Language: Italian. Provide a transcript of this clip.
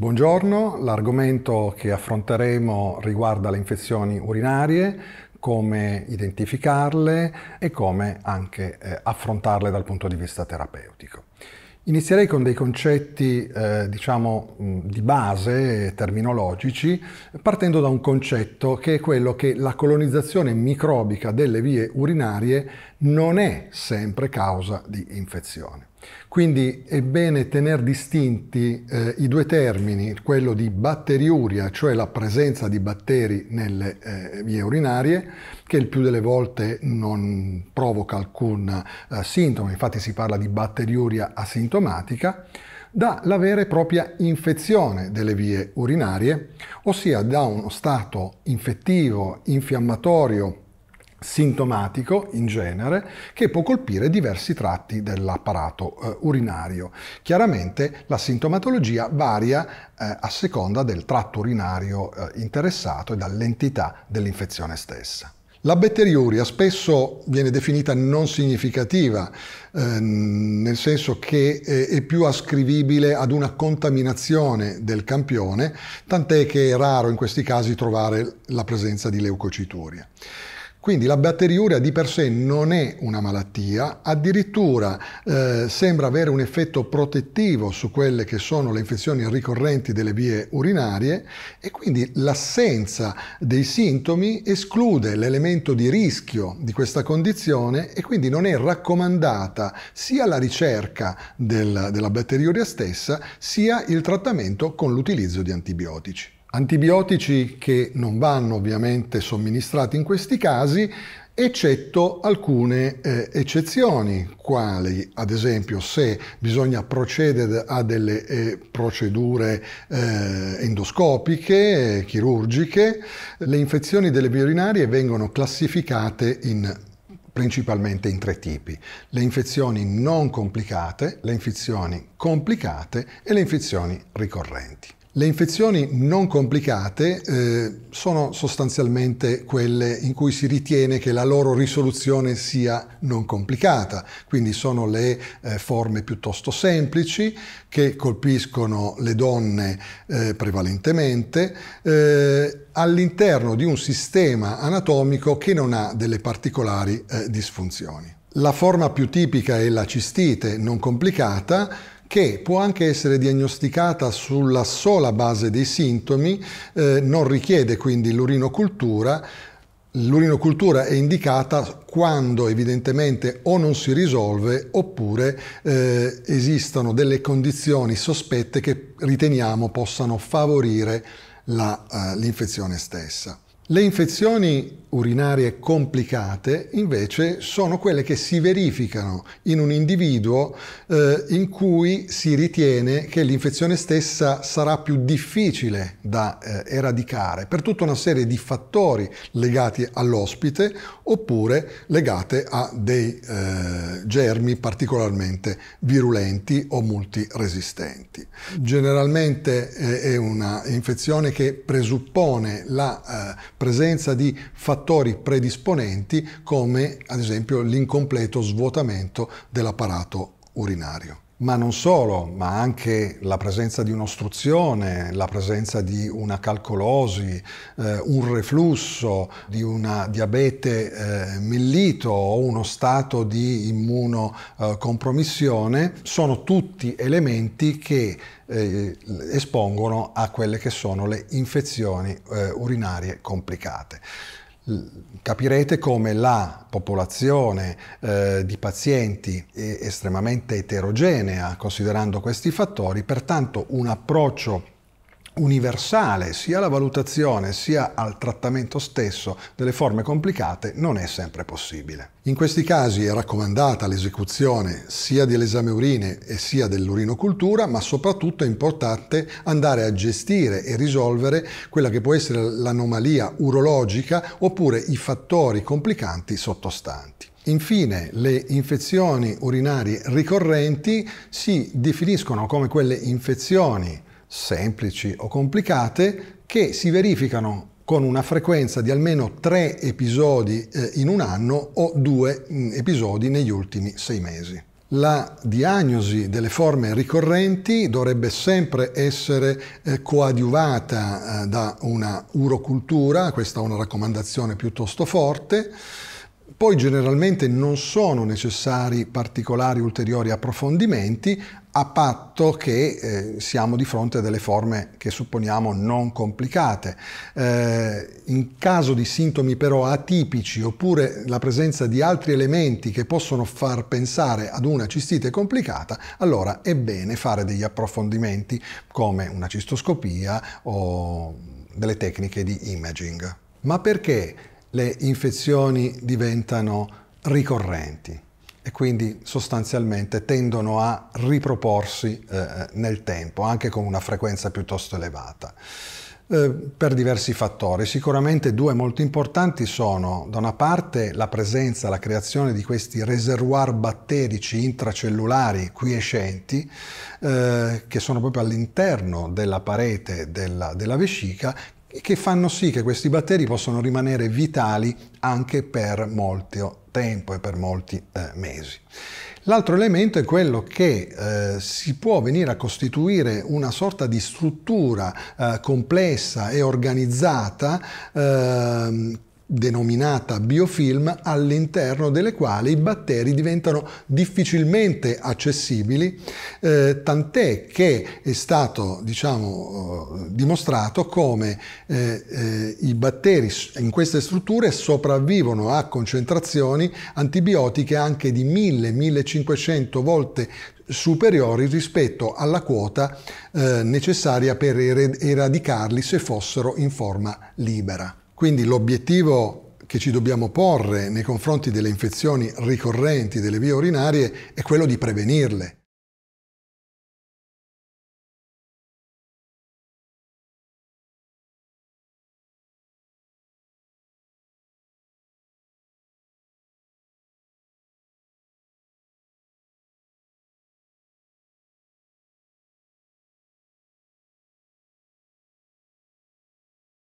Buongiorno, l'argomento che affronteremo riguarda le infezioni urinarie, come identificarle e come anche eh, affrontarle dal punto di vista terapeutico. Inizierei con dei concetti, eh, diciamo, mm, di base terminologici, partendo da un concetto che è quello che la colonizzazione microbica delle vie urinarie non è sempre causa di infezione. Quindi è bene tenere distinti eh, i due termini, quello di batteriuria, cioè la presenza di batteri nelle eh, vie urinarie, che il più delle volte non provoca alcun eh, sintomo, infatti si parla di batteriuria asintomatica, dalla vera e propria infezione delle vie urinarie, ossia da uno stato infettivo, infiammatorio, sintomatico in genere che può colpire diversi tratti dell'apparato eh, urinario. Chiaramente la sintomatologia varia eh, a seconda del tratto urinario eh, interessato e dall'entità dell'infezione stessa. La batteriuria spesso viene definita non significativa, eh, nel senso che eh, è più ascrivibile ad una contaminazione del campione, tant'è che è raro in questi casi trovare la presenza di leucocituria. Quindi la batteriuria di per sé non è una malattia, addirittura eh, sembra avere un effetto protettivo su quelle che sono le infezioni ricorrenti delle vie urinarie e quindi l'assenza dei sintomi esclude l'elemento di rischio di questa condizione e quindi non è raccomandata sia la ricerca del, della batteriuria stessa sia il trattamento con l'utilizzo di antibiotici. Antibiotici che non vanno ovviamente somministrati in questi casi, eccetto alcune eh, eccezioni, quali ad esempio se bisogna procedere a delle eh, procedure eh, endoscopiche, chirurgiche, le infezioni delle vie urinarie vengono classificate in principalmente in tre tipi, le infezioni non complicate, le infezioni complicate e le infezioni ricorrenti. Le infezioni non complicate eh, sono sostanzialmente quelle in cui si ritiene che la loro risoluzione sia non complicata, quindi sono le eh, forme piuttosto semplici che colpiscono le donne eh, prevalentemente eh, all'interno di un sistema anatomico che non ha delle particolari eh, disfunzioni. La forma più tipica è la cistite non complicata, che può anche essere diagnosticata sulla sola base dei sintomi, eh, non richiede quindi l'urinocultura, L'urinocultura è indicata quando evidentemente o non si risolve oppure eh, esistono delle condizioni sospette che riteniamo possano favorire eh, l'infezione eh, stessa. Le infezioni urinarie complicate invece sono quelle che si verificano in un individuo eh, in cui si ritiene che l'infezione stessa sarà più difficile da eh, eradicare per tutta una serie di fattori legati all'ospite oppure legate a dei eh, germi particolarmente virulenti o multiresistenti. Generalmente eh, è una infezione che presuppone la eh, presenza di fattori predisponenti come ad esempio l'incompleto svuotamento dell'apparato urinario. Ma non solo, ma anche la presenza di un'ostruzione, la presenza di una calcolosi, eh, un reflusso, di una diabete eh, mellito o uno stato di immunocompromissione, eh, sono tutti elementi che eh, espongono a quelle che sono le infezioni eh, urinarie complicate capirete come la popolazione eh, di pazienti è estremamente eterogenea considerando questi fattori, pertanto un approccio universale sia alla valutazione sia al trattamento stesso delle forme complicate non è sempre possibile. In questi casi è raccomandata l'esecuzione sia dell'esame urine e sia dell'urinocultura, ma soprattutto è importante andare a gestire e risolvere quella che può essere l'anomalia urologica oppure i fattori complicanti sottostanti. Infine, le infezioni urinarie ricorrenti si definiscono come quelle infezioni semplici o complicate che si verificano con una frequenza di almeno tre episodi eh, in un anno o due mm, episodi negli ultimi sei mesi. La diagnosi delle forme ricorrenti dovrebbe sempre essere eh, coadiuvata eh, da una urocultura, questa è una raccomandazione piuttosto forte, poi generalmente non sono necessari particolari ulteriori approfondimenti, a patto che eh, siamo di fronte a delle forme che supponiamo non complicate. Eh, in caso di sintomi però atipici oppure la presenza di altri elementi che possono far pensare ad una cistite complicata, allora è bene fare degli approfondimenti come una cistoscopia o delle tecniche di imaging. Ma perché le infezioni diventano ricorrenti? e quindi sostanzialmente tendono a riproporsi eh, eh, nel tempo, anche con una frequenza piuttosto elevata, eh, per diversi fattori. Sicuramente due molto importanti sono, da una parte, la presenza, la creazione di questi reservoir batterici intracellulari quiescenti, eh, che sono proprio all'interno della parete della, della vescica, che fanno sì che questi batteri possano rimanere vitali anche per molto tempo e per molti eh, mesi. L'altro elemento è quello che eh, si può venire a costituire una sorta di struttura eh, complessa e organizzata ehm, denominata biofilm, all'interno delle quali i batteri diventano difficilmente accessibili, eh, tant'è che è stato diciamo, eh, dimostrato come eh, eh, i batteri in queste strutture sopravvivono a concentrazioni antibiotiche anche di 1000-1500 volte superiori rispetto alla quota eh, necessaria per eradicarli se fossero in forma libera. Quindi l'obiettivo che ci dobbiamo porre nei confronti delle infezioni ricorrenti delle vie urinarie è quello di prevenirle